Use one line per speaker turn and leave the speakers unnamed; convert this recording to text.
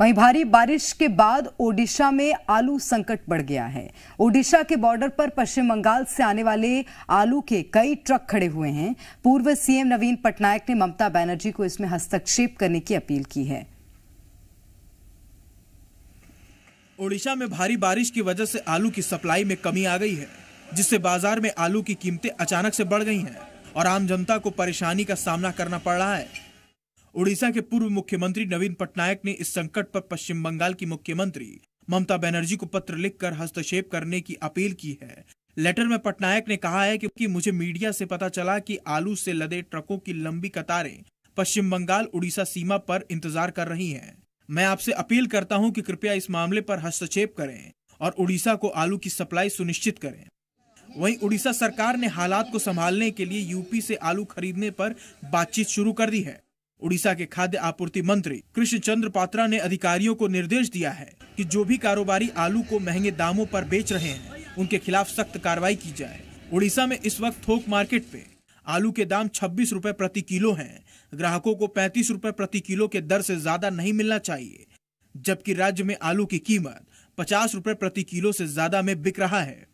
वहीं भारी बारिश के बाद ओडिशा में आलू संकट बढ़ गया है ओडिशा के बॉर्डर पर पश्चिम बंगाल से आने वाले आलू के कई ट्रक खड़े हुए हैं पूर्व सीएम नवीन पटनायक ने ममता बनर्जी को इसमें हस्तक्षेप करने की अपील की है
ओडिशा में भारी बारिश की वजह से आलू की सप्लाई में कमी आ गई है जिससे बाजार में आलू की कीमतें अचानक से बढ़ गई हैं और आम जनता को परेशानी का सामना करना पड़ रहा है उड़ीसा के पूर्व मुख्यमंत्री नवीन पटनायक ने इस संकट पर पश्चिम बंगाल की मुख्यमंत्री ममता बनर्जी को पत्र लिखकर हस्तक्षेप करने की अपील की है लेटर में पटनायक ने कहा है कि मुझे मीडिया से पता चला कि आलू से लदे ट्रकों की लंबी कतारें पश्चिम बंगाल उड़ीसा सीमा पर इंतजार कर रही हैं। मैं आपसे अपील करता हूं कि कृपया इस मामले पर हस्तक्षेप करें और उड़ीसा को आलू की सप्लाई सुनिश्चित करें वहीं उड़ीसा सरकार ने हालात को संभालने के लिए यूपी से आलू खरीदने पर बातचीत शुरू कर दी है उड़ीसा के खाद्य आपूर्ति मंत्री कृष्ण चंद्र पात्रा ने अधिकारियों को निर्देश दिया है कि जो भी कारोबारी आलू को महंगे दामों पर बेच रहे हैं उनके खिलाफ सख्त कार्रवाई की जाए उड़ीसा में इस वक्त थोक मार्केट पे आलू के दाम छब्बीस रूपए प्रति किलो है ग्राहकों को पैंतीस रूपए प्रति किलो के दर से ज्यादा नहीं मिलना चाहिए जबकि राज्य में आलू की कीमत पचास रूपए प्रति किलो से ज्यादा में बिक रहा है